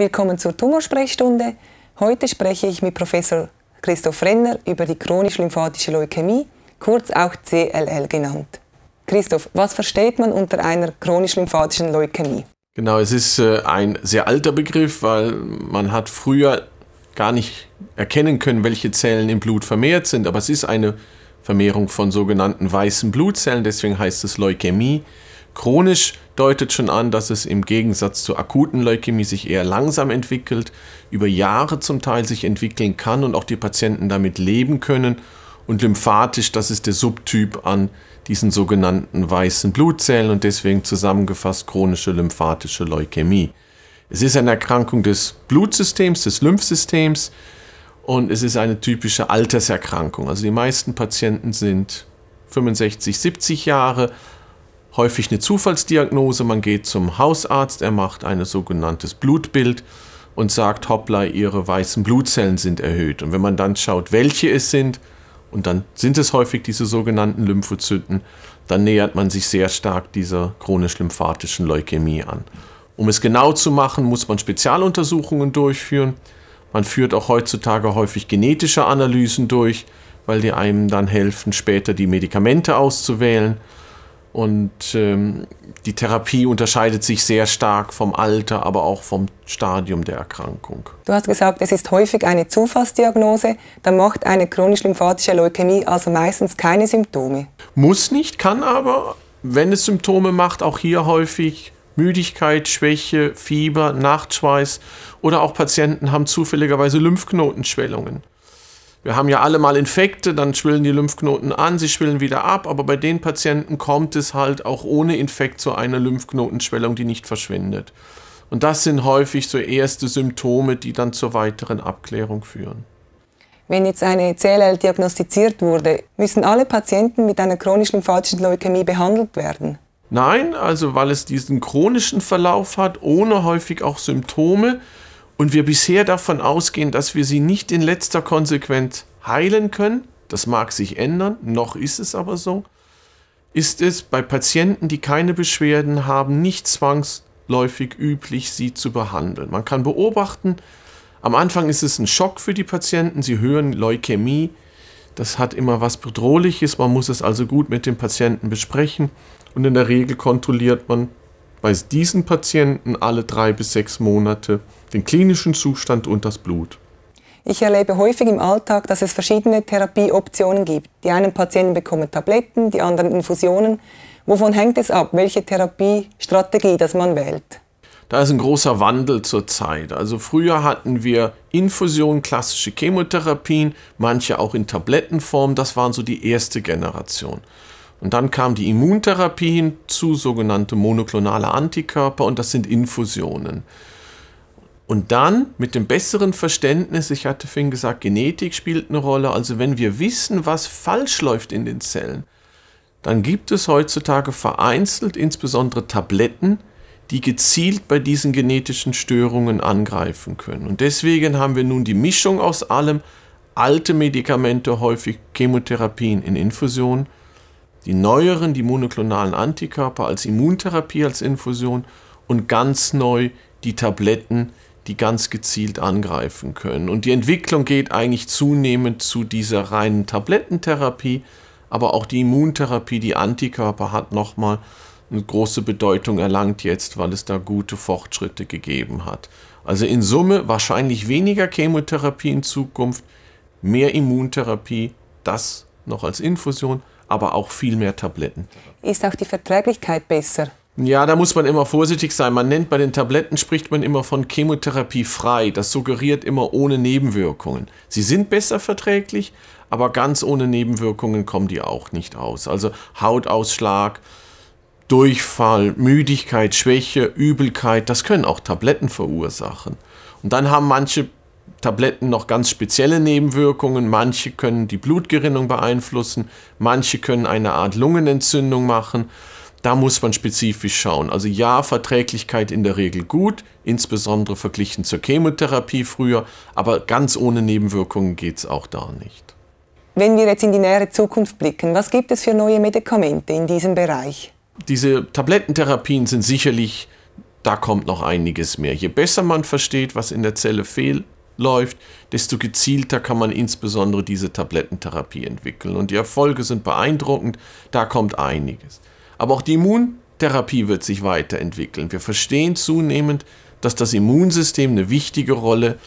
Willkommen zur Tumorsprechstunde. Heute spreche ich mit Professor Christoph Renner über die chronisch-lymphatische Leukämie, kurz auch CLL genannt. Christoph, was versteht man unter einer chronisch-lymphatischen Leukämie? Genau, es ist äh, ein sehr alter Begriff, weil man hat früher gar nicht erkennen können, welche Zellen im Blut vermehrt sind, aber es ist eine Vermehrung von sogenannten weißen Blutzellen, deswegen heißt es Leukämie. Chronisch deutet schon an, dass es im Gegensatz zur akuten Leukämie sich eher langsam entwickelt, über Jahre zum Teil sich entwickeln kann und auch die Patienten damit leben können. Und lymphatisch, das ist der Subtyp an diesen sogenannten weißen Blutzellen und deswegen zusammengefasst chronische lymphatische Leukämie. Es ist eine Erkrankung des Blutsystems, des Lymphsystems und es ist eine typische Alterserkrankung. Also die meisten Patienten sind 65, 70 Jahre, alt häufig eine Zufallsdiagnose. Man geht zum Hausarzt, er macht ein sogenanntes Blutbild und sagt, hoppla, ihre weißen Blutzellen sind erhöht. Und wenn man dann schaut, welche es sind, und dann sind es häufig diese sogenannten Lymphozyten, dann nähert man sich sehr stark dieser chronisch-lymphatischen Leukämie an. Um es genau zu machen, muss man Spezialuntersuchungen durchführen. Man führt auch heutzutage häufig genetische Analysen durch, weil die einem dann helfen, später die Medikamente auszuwählen. Und ähm, die Therapie unterscheidet sich sehr stark vom Alter, aber auch vom Stadium der Erkrankung. Du hast gesagt, es ist häufig eine Zufallsdiagnose. Da macht eine chronisch-lymphatische Leukämie also meistens keine Symptome. Muss nicht, kann aber, wenn es Symptome macht, auch hier häufig Müdigkeit, Schwäche, Fieber, Nachtschweiß oder auch Patienten haben zufälligerweise Lymphknotenschwellungen. Wir haben ja alle mal Infekte, dann schwillen die Lymphknoten an, sie schwillen wieder ab, aber bei den Patienten kommt es halt auch ohne Infekt zu einer Lymphknotenschwellung, die nicht verschwindet. Und das sind häufig so erste Symptome, die dann zur weiteren Abklärung führen. Wenn jetzt eine CLL diagnostiziert wurde, müssen alle Patienten mit einer chronisch lymphatischen Leukämie behandelt werden? Nein, also weil es diesen chronischen Verlauf hat, ohne häufig auch Symptome, und wir bisher davon ausgehen, dass wir sie nicht in letzter Konsequenz heilen können, das mag sich ändern, noch ist es aber so, ist es bei Patienten, die keine Beschwerden haben, nicht zwangsläufig üblich, sie zu behandeln. Man kann beobachten, am Anfang ist es ein Schock für die Patienten, sie hören Leukämie, das hat immer was Bedrohliches, man muss es also gut mit dem Patienten besprechen und in der Regel kontrolliert man bei diesen Patienten alle drei bis sechs Monate den klinischen Zustand und das Blut. Ich erlebe häufig im Alltag, dass es verschiedene Therapieoptionen gibt. Die einen Patienten bekommen Tabletten, die anderen Infusionen. Wovon hängt es ab, welche Therapiestrategie das man wählt? Da ist ein großer Wandel zurzeit. Also früher hatten wir Infusionen, klassische Chemotherapien, manche auch in Tablettenform. Das waren so die erste Generation. Und dann kam die Immuntherapie hinzu, sogenannte monoklonale Antikörper, und das sind Infusionen. Und dann mit dem besseren Verständnis, ich hatte vorhin gesagt, Genetik spielt eine Rolle, also wenn wir wissen, was falsch läuft in den Zellen, dann gibt es heutzutage vereinzelt insbesondere Tabletten, die gezielt bei diesen genetischen Störungen angreifen können. Und deswegen haben wir nun die Mischung aus allem, alte Medikamente, häufig Chemotherapien in Infusion, die neueren, die monoklonalen Antikörper als Immuntherapie als Infusion und ganz neu die Tabletten, die ganz gezielt angreifen können. Und die Entwicklung geht eigentlich zunehmend zu dieser reinen Tablettentherapie, aber auch die Immuntherapie, die Antikörper hat nochmal eine große Bedeutung erlangt jetzt, weil es da gute Fortschritte gegeben hat. Also in Summe wahrscheinlich weniger Chemotherapie in Zukunft, mehr Immuntherapie, das noch als Infusion, aber auch viel mehr Tabletten. Ist auch die Verträglichkeit besser? Ja, da muss man immer vorsichtig sein. Man nennt bei den Tabletten, spricht man immer von Chemotherapie frei. Das suggeriert immer ohne Nebenwirkungen. Sie sind besser verträglich, aber ganz ohne Nebenwirkungen kommen die auch nicht aus. Also Hautausschlag, Durchfall, Müdigkeit, Schwäche, Übelkeit, das können auch Tabletten verursachen. Und dann haben manche Tabletten noch ganz spezielle Nebenwirkungen. Manche können die Blutgerinnung beeinflussen, manche können eine Art Lungenentzündung machen. Da muss man spezifisch schauen. Also ja, Verträglichkeit in der Regel gut, insbesondere verglichen zur Chemotherapie früher, aber ganz ohne Nebenwirkungen geht es auch da nicht. Wenn wir jetzt in die nähere Zukunft blicken, was gibt es für neue Medikamente in diesem Bereich? Diese Tablettentherapien sind sicherlich, da kommt noch einiges mehr. Je besser man versteht, was in der Zelle fehlt, läuft, desto gezielter kann man insbesondere diese Tablettentherapie entwickeln. Und die Erfolge sind beeindruckend, da kommt einiges. Aber auch die Immuntherapie wird sich weiterentwickeln. Wir verstehen zunehmend, dass das Immunsystem eine wichtige Rolle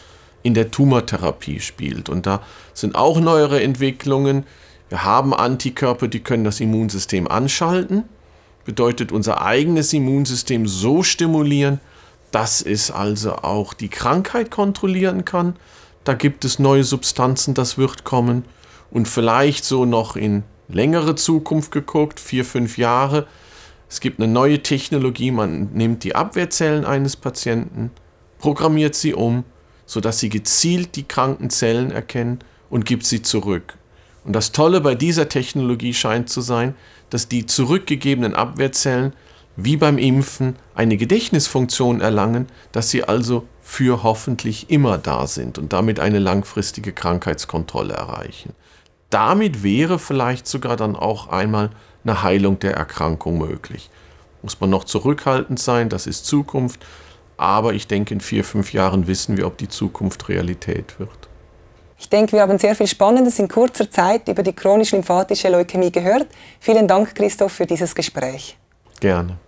in der Tumortherapie spielt. Und da sind auch neuere Entwicklungen. Wir haben Antikörper, die können das Immunsystem anschalten. Bedeutet unser eigenes Immunsystem so stimulieren, dass es also auch die Krankheit kontrollieren kann. Da gibt es neue Substanzen, das wird kommen. Und vielleicht so noch in längere Zukunft geguckt, vier, fünf Jahre. Es gibt eine neue Technologie, man nimmt die Abwehrzellen eines Patienten, programmiert sie um, sodass sie gezielt die kranken Zellen erkennen und gibt sie zurück. Und das Tolle bei dieser Technologie scheint zu sein, dass die zurückgegebenen Abwehrzellen wie beim Impfen eine Gedächtnisfunktion erlangen, dass sie also für hoffentlich immer da sind und damit eine langfristige Krankheitskontrolle erreichen damit wäre vielleicht sogar dann auch einmal eine Heilung der Erkrankung möglich. Muss man noch zurückhaltend sein, das ist Zukunft, aber ich denke, in vier, fünf Jahren wissen wir, ob die Zukunft Realität wird. Ich denke, wir haben sehr viel Spannendes in kurzer Zeit über die chronisch-lymphatische Leukämie gehört. Vielen Dank, Christoph, für dieses Gespräch. Gerne.